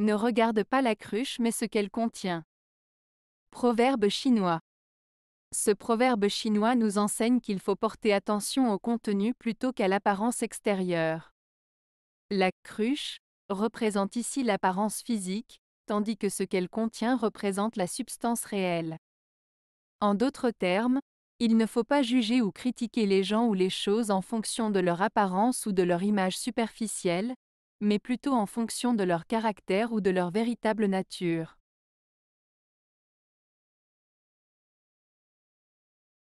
Ne regarde pas la cruche mais ce qu'elle contient. Proverbe chinois. Ce proverbe chinois nous enseigne qu'il faut porter attention au contenu plutôt qu'à l'apparence extérieure. La cruche représente ici l'apparence physique, tandis que ce qu'elle contient représente la substance réelle. En d'autres termes, il ne faut pas juger ou critiquer les gens ou les choses en fonction de leur apparence ou de leur image superficielle, mais plutôt en fonction de leur caractère ou de leur véritable nature.